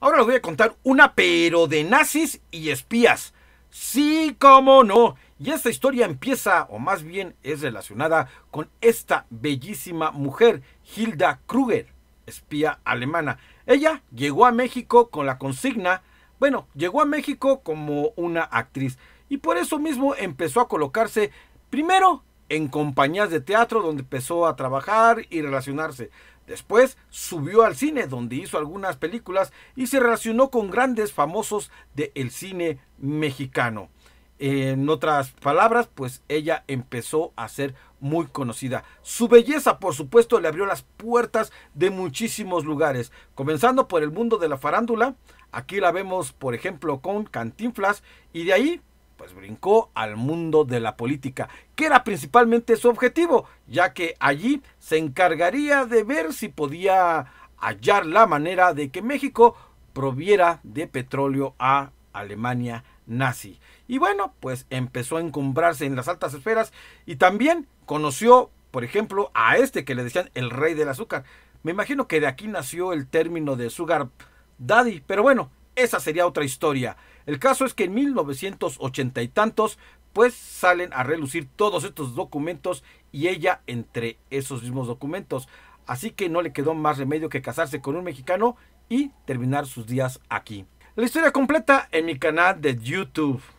Ahora les voy a contar una, pero de nazis y espías. Sí, como no. Y esta historia empieza, o más bien es relacionada con esta bellísima mujer, Hilda Kruger, espía alemana. Ella llegó a México con la consigna, bueno, llegó a México como una actriz. Y por eso mismo empezó a colocarse primero en compañías de teatro donde empezó a trabajar y relacionarse. Después subió al cine donde hizo algunas películas y se relacionó con grandes famosos del cine mexicano. En otras palabras, pues ella empezó a ser muy conocida. Su belleza, por supuesto, le abrió las puertas de muchísimos lugares, comenzando por el mundo de la farándula. Aquí la vemos, por ejemplo, con Cantinflas y de ahí pues brincó al mundo de la política, que era principalmente su objetivo, ya que allí se encargaría de ver si podía hallar la manera de que México proviera de petróleo a Alemania nazi. Y bueno, pues empezó a encumbrarse en las altas esferas y también conoció, por ejemplo, a este que le decían el rey del azúcar. Me imagino que de aquí nació el término de sugar daddy, pero bueno, esa sería otra historia. El caso es que en 1980 y tantos, pues salen a relucir todos estos documentos y ella entre esos mismos documentos. Así que no le quedó más remedio que casarse con un mexicano y terminar sus días aquí. La historia completa en mi canal de YouTube.